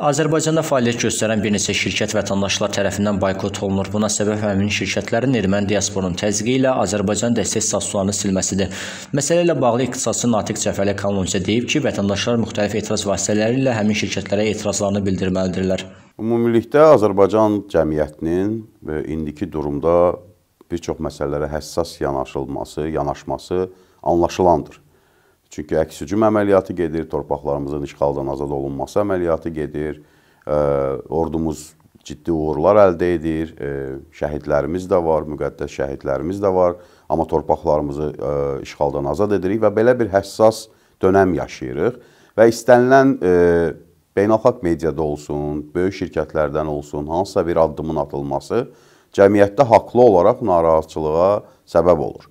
Azərbaycanda fəaliyyət göstərən bir neçə şirkət vətəndaşlar tərəfindən boykot olunur. Buna səbəb həmin şirkətlərin erməni diasporunun təzyiqi ilə Azərbaycan dəstək statusunun silməsidir. Məsələ ilə bağlı iqtisadçı Natiq Cəfəli Kanunizə deyib ki, vətəndaşlar müxtəlif etiraz vasitələri ilə həmin şirkətlərə etirazlarını bildirməlidirlər. Ümumilikdə Azərbaycan cəmiyyətinin e, indiki durumda bir çox məsələlərə həssas yanaşılması, yanaşması anlaşılandır. Çünki əks hücum əməliyyatı gedir, torpaqlarımızın işğaldan azad olunması əməliyyatı gedir. E, ordumuz ciddi uğurlar əldə edir. E, şəhidlərimiz də var, müqəddəs şəhidlərimiz də var, amma torpaqlarımızı e, işğaldan azad edirik və belə bir həssas dönəm yaşayırıq və istənilən e, beynəlxalq mediada olsun, böyük şirkətlərdən olsun, hansısa bir addımın atılması cəmiyyətdə haqlı olaraq narazıçılığa səbəb olur.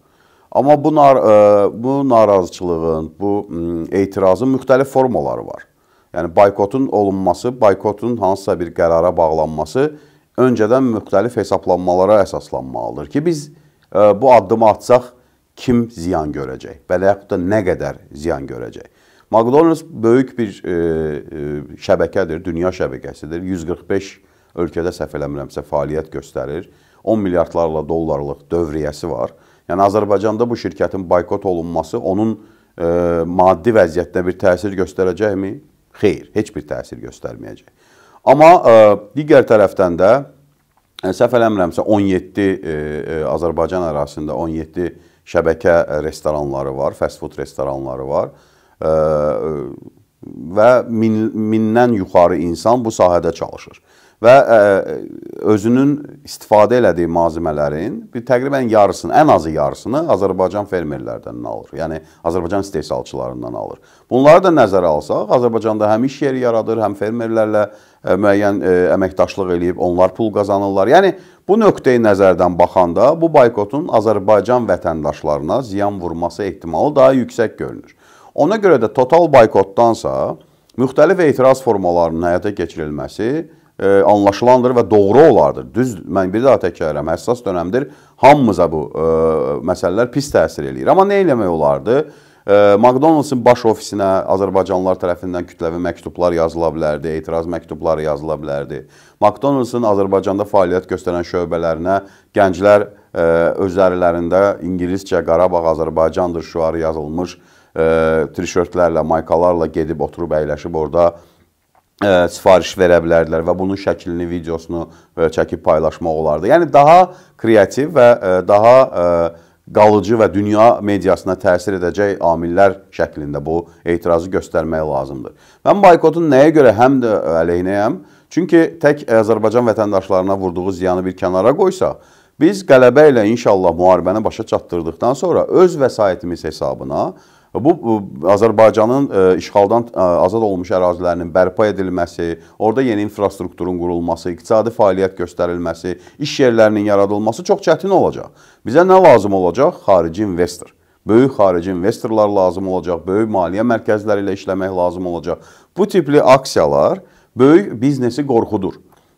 Amma bu nar e, bu narazıçılığın, bu etirazın müxtəlif formaları var. Yəni boykotun olunması, boykotun hansısa bir qərara bağlanması öncədən müxtəlif hesablanmalara əsaslanmalıdır ki, biz e, bu addımı atsaq kim ziyan görəcək və yaxud da nə qədər ziyan görəcək. McDonald's böyük bir e, şəbəkədir, dünya şəbəkəsidir. 145 ölkədə səhv eləmirəmsə fəaliyyət göstərir. 10 milyardlarla dollarlıq dövriyyəsi var. Yəni Azərbaycanda bu şirkətin boykot olunması onun e, maddi vəziyyətinə bir təsir göstərəcəkmi? Xeyr, heç bir təsir göstərməyəcək. Amma e, digər tərəfdən də e, səhv eləmirəmsə 17 e, e, Azərbaycan ərazisində 17 şəbəkə restoranları var, fast food restoranları var. E, e, və min, mindən yuxarı insan bu sahədə çalışır və ə, e, özünün istifadə elədiyi malzemələrin bir təqribən yarısını, ən azı yarısını Azərbaycan fermerlərindən alır. Yəni Azərbaycan istehsalçılarından alır. Bunları da nəzərə alsaq, Azərbaycanda həm iş yeri yaradır, həm fermerlərlə ə, e, müəyyən ə, e, əməkdaşlıq eləyib onlar pul qazanırlar. Yəni bu nöqteyi nəzərdən baxanda bu boykotun Azərbaycan vətəndaşlarına ziyan vurması ehtimalı daha yüksək görünür. Ona görə də total boykotdansa müxtəlif etiraz formalarının həyata keçirilməsi e, anlaşılandır və doğru olardır. Düz, mən bir daha təkrarəm, həssas dönəmdir. Hamımıza bu e, məsələlər pis təsir eləyir. Amma nə eləmək olardı? E, McDonald's-ın baş ofisinə Azərbaycanlılar tərəfindən kütləvi məktublar yazıla bilərdi, etiraz məktubları yazıla bilərdi. McDonald's-ın Azərbaycanda fəaliyyət göstərən şöbələrinə gənclər e, özlərlərində ingiliscə Qarabağ Azərbaycandır şüarı yazılmış e, trişörtlərlə, maykalarla gedib oturub əyləşib orada ə, e, sifariş verə bilərdilər və bunun şəklini, videosunu ə, e, çəkib paylaşmaq olardı. Yəni daha kreativ və ə, e, daha ə, qalıcı və dünya mediasına təsir edəcək amillər şəklində bu etirazı göstərmək lazımdır. Mən boykotun nəyə görə həm də əleyhinəyəm? Çünki tək Azərbaycan vətəndaşlarına vurduğu ziyanı bir kənara qoysa, biz qələbə ilə inşallah müharibəni başa çatdırdıqdan sonra öz vəsaitimiz hesabına Bu Azərbaycanın e, işğaldan e, azad olmuş ərazilərinin bərpa edilməsi, orada yeni infrastrukturun qurulması, iqtisadi fəaliyyət göstərilməsi, iş yerlərinin yaradılması çox çətin olacaq. Bizə nə lazım olacaq? Xarici investor. Böyük xarici investorlar lazım olacaq, böyük maliyyə mərkəzləri ilə işləmək lazım olacaq. Bu tipli aksiyalar böyük biznesi qorxudur.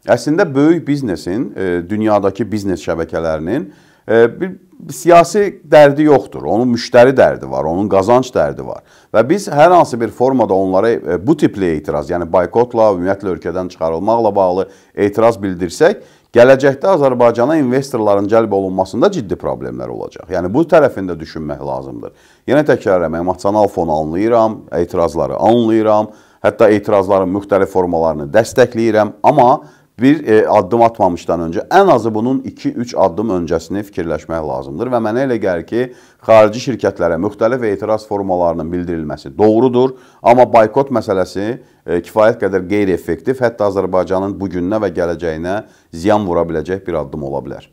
Əslində böyük biznesin e, dünyadakı biznes şəbəkələrinin bir siyasi dərdi yoxdur. Onun müştəri dərdi var, onun qazanc dərdi var. Və biz hər hansı bir formada onlara e, bu tipli etiraz, yəni boykotla, ümumiyyətlə ölkədən çıxarılmaqla bağlı etiraz bildirsək, gələcəkdə Azərbaycana investorların cəlb olunmasında ciddi problemlər olacaq. Yəni bu tərəfində düşünmək lazımdır. Yenə təkrarlayıram, emosional fon anlayıram, etirazları anlayıram, hətta etirazların müxtəlif formalarını dəstəkləyirəm, amma bir e, addım atmamışdan öncə ən azı bunun 2-3 addım öncəsini fikirləşmək lazımdır və mənə elə gəlir ki, xarici şirkətlərə müxtəlif etiraz formalarının bildirilməsi doğrudur, amma boykot məsələsi e, kifayət qədər qeyri-effektiv, hətta Azərbaycanın bu gününə və gələcəyinə ziyan vura biləcək bir addım ola bilər.